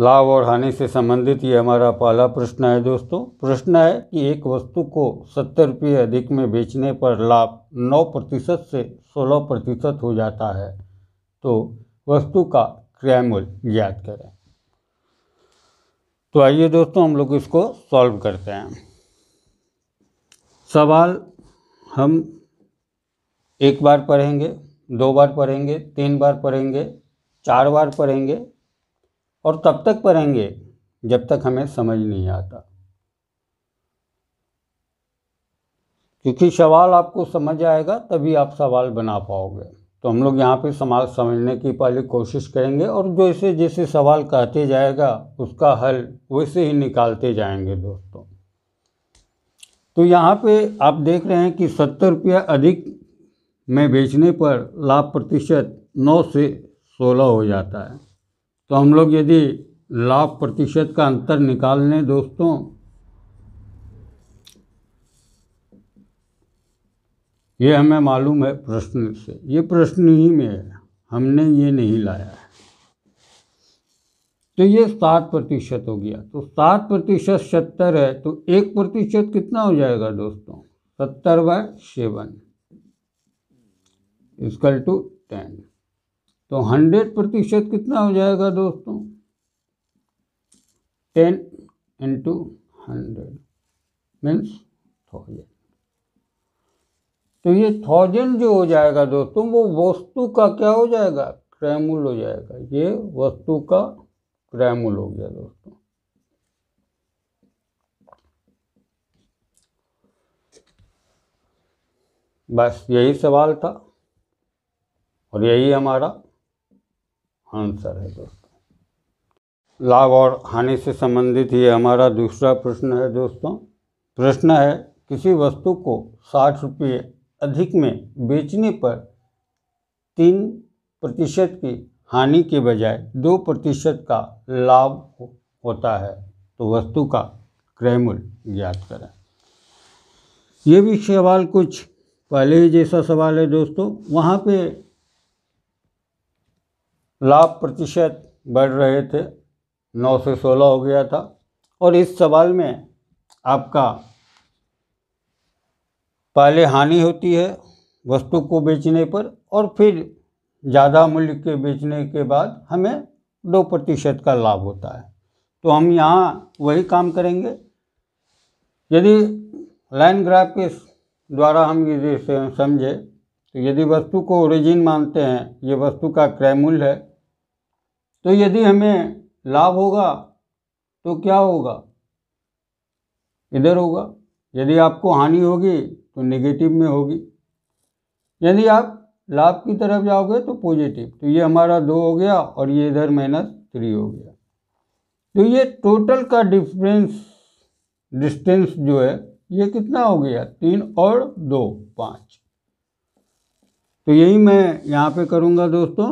लाभ और हानि से संबंधित ये हमारा पहला प्रश्न है दोस्तों प्रश्न है कि एक वस्तु को सत्तर रुपये अधिक में बेचने पर लाभ नौ प्रतिशत से सोलह प्रतिशत हो जाता है तो वस्तु का क्रय मूल्य ज्ञात करें तो आइए दोस्तों हम लोग इसको सॉल्व करते हैं सवाल हम एक बार पढ़ेंगे दो बार पढ़ेंगे तीन बार पढ़ेंगे चार बार पढ़ेंगे और तब तक पढ़ेंगे जब तक हमें समझ नहीं आता क्योंकि सवाल आपको समझ आएगा तभी आप सवाल बना पाओगे तो हम लोग यहाँ पे समाज समझने की पहले कोशिश करेंगे और जो इसे जैसे सवाल कहते जाएगा उसका हल वैसे ही निकालते जाएंगे दोस्तों तो यहाँ पे आप देख रहे हैं कि सत्तर रुपया अधिक में बेचने पर लाभ प्रतिशत नौ से सोलह हो जाता है तो हम लोग यदि लाख प्रतिशत का अंतर निकाल लें दोस्तों ये हमें मालूम है प्रश्न से ये प्रश्न ही में है हमने ये नहीं लाया है तो ये सात प्रतिशत हो गया तो सात प्रतिशत सत्तर है तो एक प्रतिशत कितना हो जाएगा दोस्तों सत्तर by seven is equal to ten तो हंड्रेड प्रतिशत कितना हो जाएगा दोस्तों ten into hundred means thousand तो ये थाउजेंड जो हो जाएगा दोस्तों वो वस्तु का क्या हो जाएगा क्रैमुल हो जाएगा ये वस्तु का क्रैमुल हो गया दोस्तों बस यही सवाल था और यही हमारा आंसर है दोस्तों लाभ और हानि से संबंधित ये हमारा दूसरा प्रश्न है दोस्तों प्रश्न है किसी वस्तु को साठ रुपये अधिक में बेचने पर तीन प्रतिशत की हानि के बजाय दो प्रतिशत का लाभ होता है तो वस्तु का क्रय मूल्य ज्ञात करें ये भी सवाल कुछ पहले ही जैसा सवाल है दोस्तों वहाँ पे लाभ प्रतिशत बढ़ रहे थे 9 से 16 हो गया था और इस सवाल में आपका पहले हानि होती है वस्तु को बेचने पर और फिर ज़्यादा मूल्य के बेचने के बाद हमें दो प्रतिशत का लाभ होता है तो हम यहाँ वही काम करेंगे यदि लाइन ग्राफ के द्वारा हम यदि समझे तो यदि वस्तु को ओरिजिन मानते हैं ये वस्तु का क्रय मूल्य है तो यदि हमें लाभ होगा तो क्या होगा इधर होगा यदि आपको हानि होगी तो नेगेटिव में होगी यदि आप लाभ की तरफ जाओगे तो पॉजिटिव तो ये हमारा दो हो गया और ये इधर माइनस थ्री हो गया तो ये टोटल का डिफरेंस डिस्टेंस जो है ये कितना हो गया तीन और दो पाँच तो यही मैं यहाँ पे करूँगा दोस्तों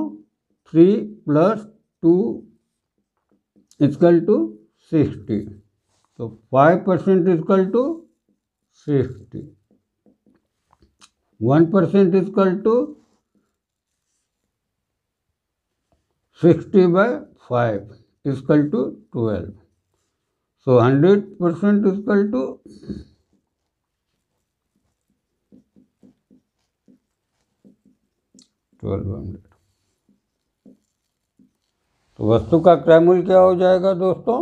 three plus two is equal to sixty तो five percent is equal to sixty one percent is equal to sixty by five is equal to twelve so hundred percent is equal to twelve hundred तो वस्तु का क्रय मूल्य क्या हो जाएगा दोस्तों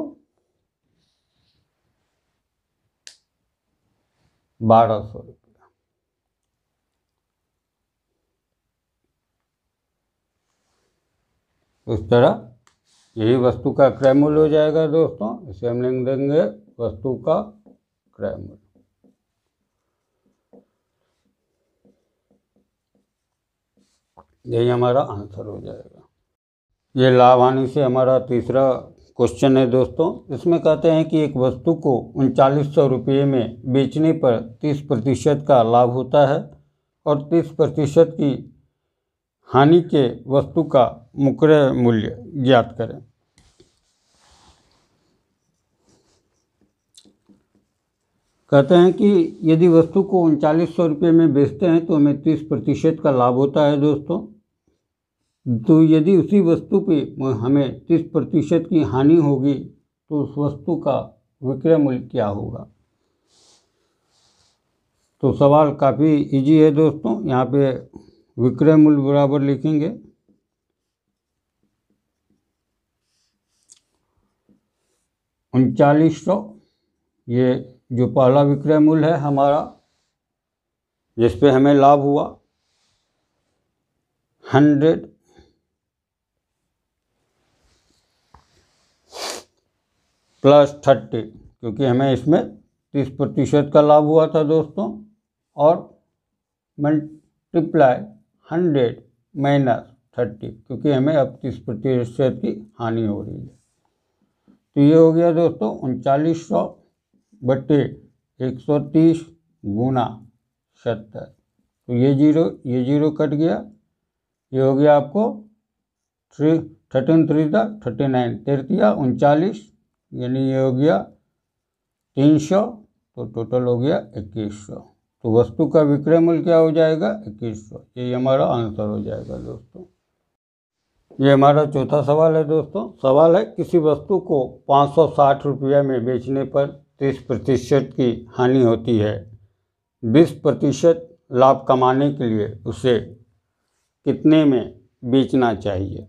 बारह सौ रुपया इस तरह यही वस्तु का क्रय मूल्य हो जाएगा दोस्तों इसे हम लिख देंगे वस्तु का क्रय मूल्य यही हमारा आंसर हो जाएगा ये लाभ हानि से हमारा तीसरा क्वेश्चन है दोस्तों इसमें कहते हैं कि एक वस्तु को उनचालीस सौ रुपये में बेचने पर तीस प्रतिशत का लाभ होता है और तीस प्रतिशत की हानि के वस्तु का मुक्र मूल्य ज्ञात करें कहते हैं कि यदि वस्तु को उनचालीस सौ रुपये में बेचते हैं तो हमें तीस प्रतिशत का लाभ होता है दोस्तों तो यदि उसी वस्तु पे हमें तीस प्रतिशत की हानि होगी तो उस वस्तु का विक्रय मूल्य क्या होगा तो सवाल काफ़ी इजी है दोस्तों यहाँ पे विक्रय मूल्य बराबर लिखेंगे उनचालीस सौ ये जो पहला विक्रय मूल्य है हमारा जिस पे हमें लाभ हुआ हंड्रेड प्लस थर्टी क्योंकि हमें इसमें तीस प्रतिशत का लाभ हुआ था दोस्तों और मल्टीप्लाई हंड्रेड माइनस थर्टी क्योंकि हमें अब तीस प्रतिशत की हानि हो रही है तो ये हो गया दोस्तों उनचालीस सौ बटे एक सौ तीस गुना सत्तर तो ये जीरो ये जीरो कट गया ये हो गया आपको थ्री थर्टीन थ्री था थर्टी नाइन तिरतिया उनचालीस यानी ये हो गया तीन सौ तो टोटल हो गया इक्कीस सौ तो वस्तु का विक्रय मूल्य क्या हो जाएगा इक्कीस सौ ये हमारा आंसर हो जाएगा दोस्तों ये हमारा चौथा सवाल है दोस्तों सवाल है किसी वस्तु को पाँच सौ साठ रुपया में बेचने पर तीस प्रतिशत की हानि होती है बीस प्रतिशत लाभ कमाने के लिए उसे कितने में बेचना चाहिए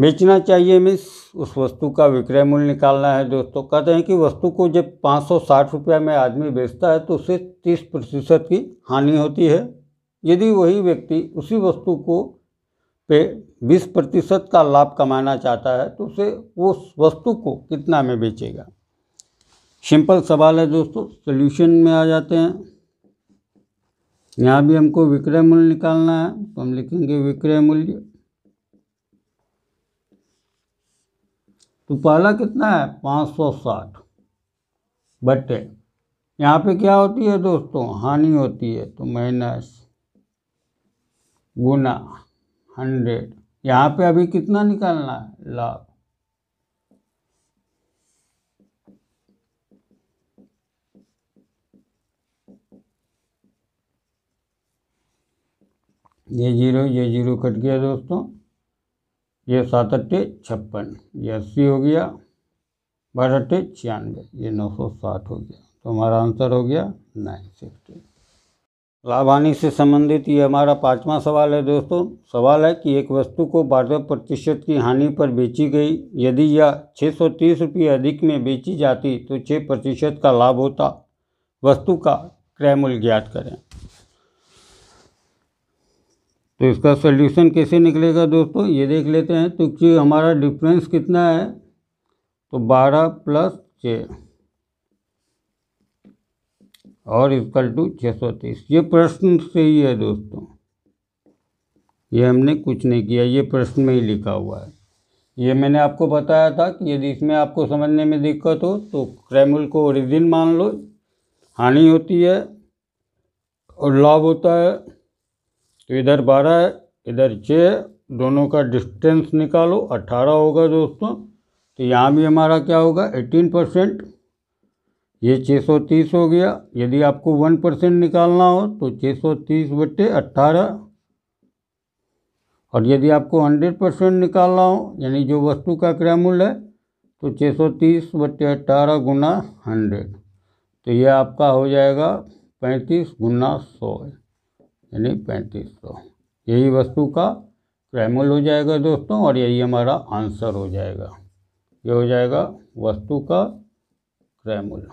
बेचना चाहिए मिस उस वस्तु का विक्रय मूल्य निकालना है दोस्तों कहते हैं कि वस्तु को जब पाँच सौ साठ रुपये में आदमी बेचता है तो उसे तीस प्रतिशत की हानि होती है यदि वही व्यक्ति उसी वस्तु को पे बीस प्रतिशत का लाभ कमाना चाहता है तो उसे उस वस्तु को कितना में बेचेगा सिंपल सवाल है दोस्तों सोल्यूशन में आ जाते हैं यहाँ भी हमको विक्रय मूल्य निकालना है तो हम लिखेंगे विक्रय मूल्य तो पहला कितना है पाँच सौ साठ बटे यहाँ पे क्या होती है दोस्तों हानि होती है तो माइनस गुना हंड्रेड यहाँ पे अभी कितना निकालना है लाभ ये जीरो ये जीरो कट गया दोस्तों ये सात अट्ठे छप्पन ये अस्सी हो गया बारह अट्ठे छियानवे ये नौ सौ साठ हो गया तो हमारा आंसर हो गया नाइन सिक्सटी लाभानी से संबंधित ये हमारा पांचवा सवाल है दोस्तों सवाल है कि एक वस्तु को बारह प्रतिशत की हानि पर बेची गई यदि यह छः सौ तीस रुपये अधिक में बेची जाती तो छः प्रतिशत का लाभ होता वस्तु का क्रय मूल्य ज्ञात करें तो इसका सोल्यूशन कैसे निकलेगा दोस्तों ये देख लेते हैं तो कि हमारा डिफरेंस कितना है तो बारह प्लस छः और इक्वल टू छः सौ तीस ये प्रश्न से ही है दोस्तों ये हमने कुछ नहीं किया ये प्रश्न में ही लिखा हुआ है ये मैंने आपको बताया था कि यदि इसमें आपको समझने में दिक्कत हो तो क्रैमुल को ओरिजिन मान लो हानि होती है और लाभ होता है तो इधर बारह इधर छः दोनों का डिस्टेंस निकालो अट्ठारह होगा दोस्तों तो यहाँ भी हमारा क्या होगा एटीन परसेंट ये छः सौ तीस हो गया यदि आपको वन परसेंट निकालना हो तो छः सौ तीस बटे अट्ठारह और यदि आपको हंड्रेड परसेंट निकालना हो यानी जो वस्तु का क्रयमूल्य है तो छः सौ तीस बटे अट्ठारह गुना हंड्रेड तो ये आपका हो जाएगा पैंतीस गुना सौ यानी पैंतीस सौ यही वस्तु का क्रैमल हो जाएगा दोस्तों और यही हमारा आंसर हो जाएगा ये हो जाएगा वस्तु का क्रैमल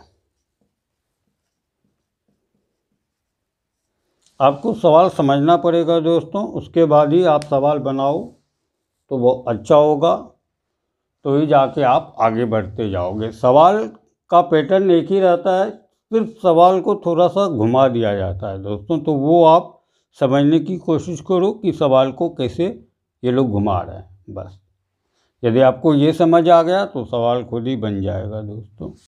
आपको सवाल समझना पड़ेगा दोस्तों उसके बाद ही आप सवाल बनाओ तो वो अच्छा होगा तो ही जाके आप आगे बढ़ते जाओगे सवाल का पैटर्न एक ही रहता है सिर्फ सवाल को थोड़ा सा घुमा दिया जाता है दोस्तों तो वो आप समझने की कोशिश करो कि सवाल को कैसे ये लोग घुमा रहे हैं बस यदि आपको ये समझ आ गया तो सवाल खुद ही बन जाएगा दोस्तों